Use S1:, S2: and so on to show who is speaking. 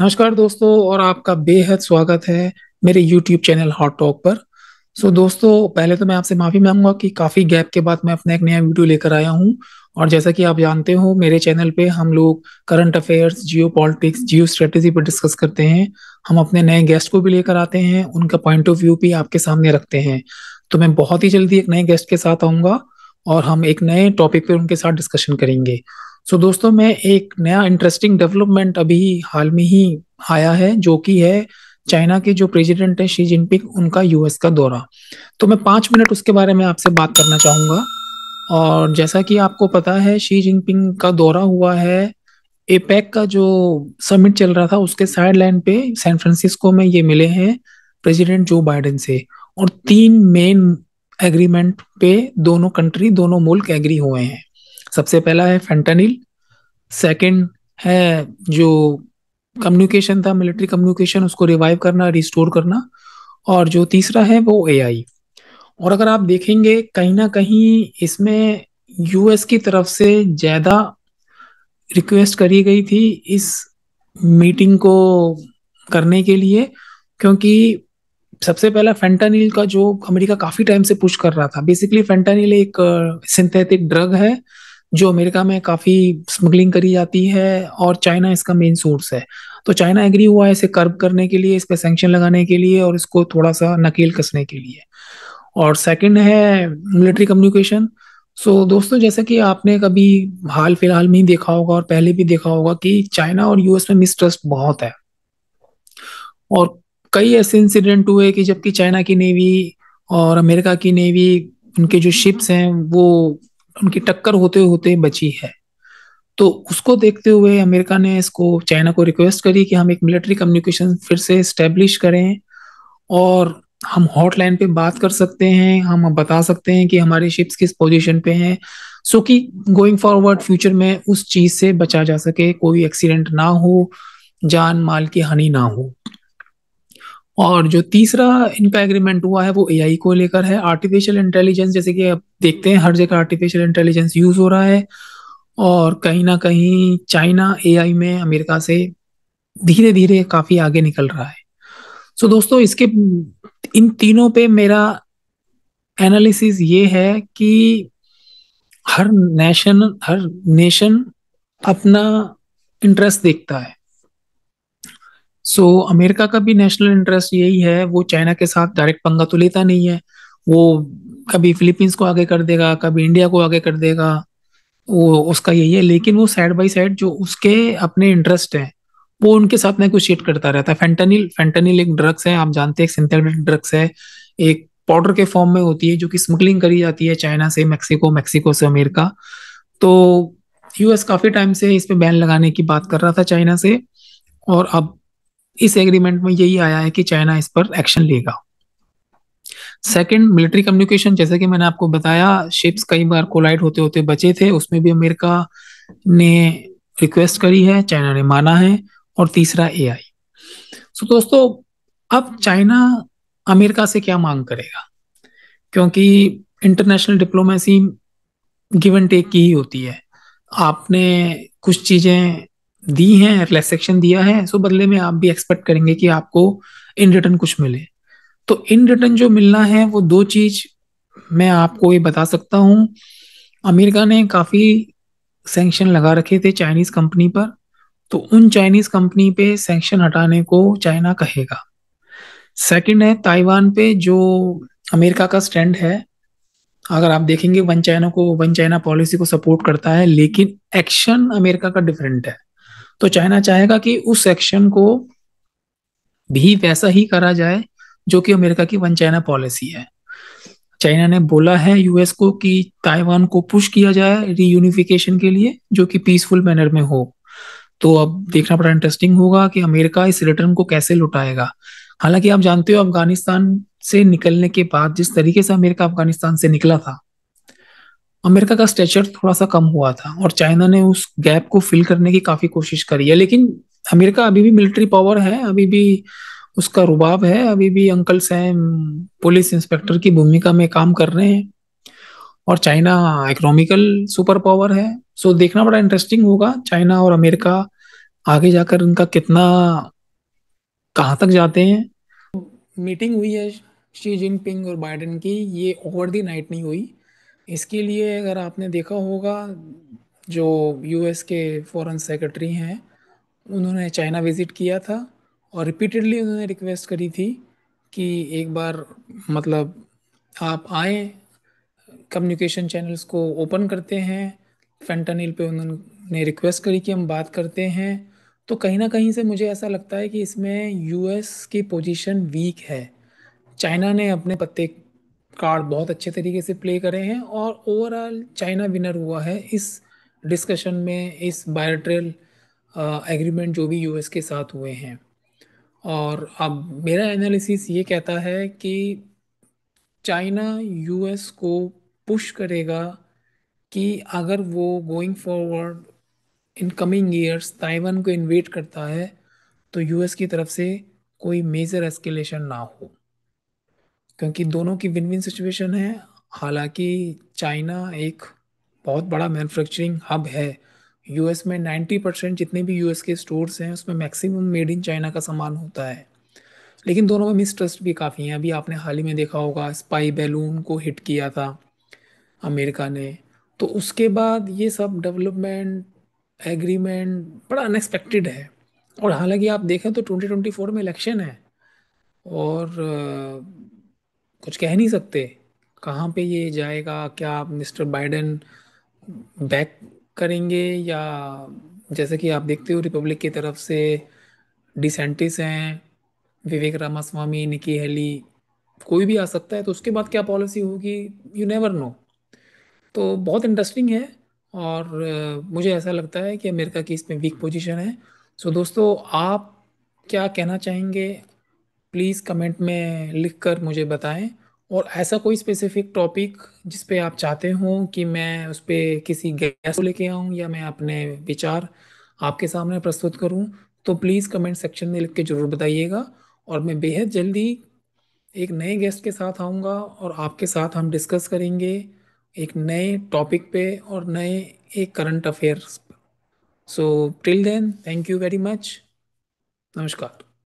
S1: नमस्कार दोस्तों और आपका बेहद स्वागत है मेरे YouTube चैनल हॉट टॉक पर सो so, दोस्तों पहले तो मैं आपसे माफ़ी मांगूंगा कि काफ़ी गैप के बाद मैं अपना एक नया वीडियो लेकर आया हूँ और जैसा कि आप जानते हो मेरे चैनल पे हम लोग current affairs geopolitics geostrategy पर डिस्कस करते हैं हम अपने नए गेस्ट को भी लेकर आते हैं उनका पॉइंट ऑफ व्यू भी आपके सामने रखते हैं तो मैं बहुत ही जल्दी एक नए गेस्ट के साथ आऊंगा और हम एक नए टॉपिक पर उनके साथ डिस्कशन करेंगे सो so, दोस्तों में एक नया इंटरेस्टिंग डेवलपमेंट अभी हाल में ही आया है जो कि है चाइना के जो प्रेसिडेंट है शी जिनपिंग उनका यूएस का दौरा तो मैं पाँच मिनट उसके बारे में आपसे बात करना चाहूँगा और जैसा कि आपको पता है शी जिनपिंग का दौरा हुआ है एपेक e का जो समिट चल रहा था उसके साइड लाइन पे सैन फ्रांसिस्को में ये मिले हैं प्रेसिडेंट जो बाइडेन से और तीन मेन एग्रीमेंट पे दोनों कंट्री दोनों मुल्क एग्री हुए हैं सबसे पहला है फेंटानिल सेकंड है जो कम्युनिकेशन था मिलिट्री कम्युनिकेशन उसको रिवाइव करना रिस्टोर करना और जो तीसरा है वो एआई और अगर आप देखेंगे कहीं ना कहीं इसमें यूएस की तरफ से ज़्यादा रिक्वेस्ट करी गई थी इस मीटिंग को करने के लिए क्योंकि सबसे पहला फेंटानिल का जो अमेरिका काफ़ी टाइम से पुश कर रहा था बेसिकली फेंटानिल एक सिंथेटिक ड्रग है जो अमेरिका में काफ़ी स्मगलिंग करी जाती है और चाइना इसका मेन सोर्स है तो चाइना एग्री हुआ है इसे कर्ब करने के लिए इस पर सेंक्शन लगाने के लिए और इसको थोड़ा सा नकेल कसने के लिए और सेकंड है मिलिट्री कम्युनिकेशन सो दोस्तों जैसा कि आपने कभी हाल फिलहाल में ही देखा होगा और पहले भी देखा होगा कि चाइना और यूएस में मिसट्रस्ट बहुत है और कई ऐसे इंसिडेंट हुए कि जबकि चाइना की नेवी और अमेरिका की नेवी उनके जो शिप्स हैं वो उनकी टक्कर होते होते बची है तो उसको देखते हुए अमेरिका ने इसको चाइना को रिक्वेस्ट करी कि हम एक मिलिट्री कम्युनिकेशन फिर से स्टेब्लिश करें और हम हॉटलाइन पे बात कर सकते हैं हम बता सकते हैं कि हमारे शिप्स किस पोजीशन पे हैं सो कि गोइंग फॉरवर्ड फ्यूचर में उस चीज से बचा जा सके कोई एक्सीडेंट ना हो जान माल की हानि ना हो और जो तीसरा इनका एग्रीमेंट हुआ है वो ए को लेकर है आर्टिफिशियल इंटेलिजेंस जैसे कि अब देखते हैं हर जगह आर्टिफिशियल इंटेलिजेंस यूज हो रहा है और कहीं ना कहीं चाइना ए में अमेरिका से धीरे धीरे काफ़ी आगे निकल रहा है सो so, दोस्तों इसके इन तीनों पे मेरा एनालिसिस ये है कि हर नेशन हर नेशन अपना इंटरेस्ट देखता है सो so, अमेरिका का भी नेशनल इंटरेस्ट यही है वो चाइना के साथ डायरेक्ट पंगा तो लेता नहीं है वो कभी फिलीपींस को आगे कर देगा कभी इंडिया को आगे कर देगा वो उसका यही है लेकिन वो साइड बाई साइड जो उसके अपने इंटरेस्ट है वो उनके साथ कुछ नेगोशिएट करता रहता है फेंटनिल फेंटनिल एक ड्रग्स है आप जानते हैं सिंथेटिक ड्रग्स है एक पाउडर के फॉर्म में होती है जो कि स्मगलिंग करी जाती है चाइना से मैक्सिको मैक्सिको से अमेरिका तो यूएस काफी टाइम से इस पे बैन लगाने की बात कर रहा था चाइना से और अब इस एग्रीमेंट में यही आया है कि चाइना इस पर एक्शन लेगा सेकेंड मिलिट्री कम्युनिकेशन जैसे कि मैंने आपको बताया शिप्स कई बार कोलाइट होते होते बचे थे उसमें भी अमेरिका ने रिक्वेस्ट करी है चाइना ने माना है और तीसरा ए आई सो दोस्तों अब चाइना अमेरिका से क्या मांग करेगा क्योंकि international diplomacy give and take की ही होती है आपने कुछ चीज़ें दी हैं लेस सेक्शन दिया है सो बदले में आप भी एक्सपेक्ट करेंगे कि आपको इन रिटर्न कुछ मिले तो इन रिटर्न जो मिलना है वो दो चीज मैं आपको ये बता सकता हूँ अमेरिका ने काफ़ी सेंक्शन लगा रखे थे चाइनीज़ कंपनी पर तो उन चाइनीज़ कंपनी पे सेंक्शन हटाने को चाइना कहेगा सेकंड है ताइवान पे जो अमेरिका का स्टैंड है अगर आप देखेंगे वन चाइना को वन चाइना पॉलिसी को सपोर्ट करता है लेकिन एक्शन अमेरिका का डिफरेंट है तो चाइना चाहेगा कि उस एक्शन को भी वैसा ही करा जाए जो कि अमेरिका की वन चाइना पॉलिसी है चाइना ने बोला है यूएस को कि ताइवान को पुश किया जाए रीयूनिफिकेशन के लिए जो कि पीसफुल मैनर में हो तो अब देखना बड़ा इंटरेस्टिंग होगा कि अमेरिका इस रिटर्न को कैसे लुटाएगा हालांकि आप जानते हो अफगानिस्तान से निकलने के बाद जिस तरीके से अमेरिका अफगानिस्तान से निकला था अमेरिका का स्टेचर थोड़ा सा कम हुआ था और चाइना ने उस गैप को फिल करने की काफी कोशिश करी है लेकिन अमेरिका अभी भी मिलिट्री पावर है अभी भी उसका रुबाब है अभी भी अंकल सैम पुलिस इंस्पेक्टर की भूमिका में काम कर रहे हैं और चाइना इकोनॉमिकल सुपर पावर है सो देखना बड़ा इंटरेस्टिंग होगा चाइना और अमेरिका आगे जाकर इनका कितना कहाँ तक जाते हैं मीटिंग हुई है शी जिनपिंग और बाइडेन की ये ओवर दी नाइट नहीं हुई इसके लिए अगर आपने देखा होगा जो यूएस के फॉरेन सेक्रेटरी हैं उन्होंने चाइना विज़िट किया था और रिपीटेडली उन्होंने रिक्वेस्ट करी थी कि एक बार मतलब आप आए कम्युनिकेशन चैनल्स को ओपन करते हैं फेंटानिल पे उन्होंने रिक्वेस्ट करी कि हम बात करते हैं तो कहीं ना कहीं से मुझे ऐसा लगता है कि इसमें यूएस की पोजीशन वीक है चाइना ने अपने पत्ते कार्ड बहुत अच्छे तरीके से प्ले करे हैं और ओवरऑल चाइना विनर हुआ है इस डिस्कशन में इस बायोट्रेल एग्रीमेंट जो भी यूएस के साथ हुए हैं और अब मेरा एनालिसिस ये कहता है कि चाइना यूएस को पुश करेगा कि अगर वो going forward in coming years Taiwan को इन्वेट करता है तो यूएस की तरफ से कोई मेजर एस्केलेशन ना हो क्योंकि दोनों की विन विन सिचुएशन है हालांकि चाइना एक बहुत बड़ा मैन्युफैक्चरिंग हब है यूएस में 90 परसेंट जितने भी यूएस के स्टोर्स हैं उसमें मैक्सिमम मेड इन चाइना का सामान होता है लेकिन दोनों में मिसट्रस्ट भी काफ़ी हैं अभी आपने हाल ही में देखा होगा स्पाई बैलून को हिट किया था अमेरिका ने तो उसके बाद ये सब डेवलपमेंट एग्रीमेंट बड़ा अनएक्सपेक्टेड है और हालांकि आप देखें तो 2024 में इलेक्शन है और कुछ कह नहीं सकते कहाँ पे ये जाएगा क्या आप मिस्टर बाइडेन बैक करेंगे या जैसे कि आप देखते हो रिपब्लिक की तरफ से डिसेंटिस हैं विवेक रामास्वामी निकी हेली कोई भी आ सकता है तो उसके बाद क्या पॉलिसी होगी यू नेवर नो तो बहुत इंटरेस्टिंग है और मुझे ऐसा लगता है कि अमेरिका की इसमें वीक पोजीशन है सो दोस्तों आप क्या कहना चाहेंगे प्लीज़ कमेंट में लिखकर मुझे बताएं और ऐसा कोई स्पेसिफिक टॉपिक जिस पे आप चाहते हो कि मैं उस पर किसी गेस्ट को लेके आऊँ या मैं अपने विचार आपके सामने प्रस्तुत करूँ तो प्लीज़ कमेंट सेक्शन में लिख के ज़रूर बताइएगा और मैं बेहद जल्दी एक नए गेस्ट के साथ आऊँगा और आपके साथ हम डिस्कस करेंगे एक नए टॉपिक पे और नए एक current affairs so till then thank you very much नमस्कार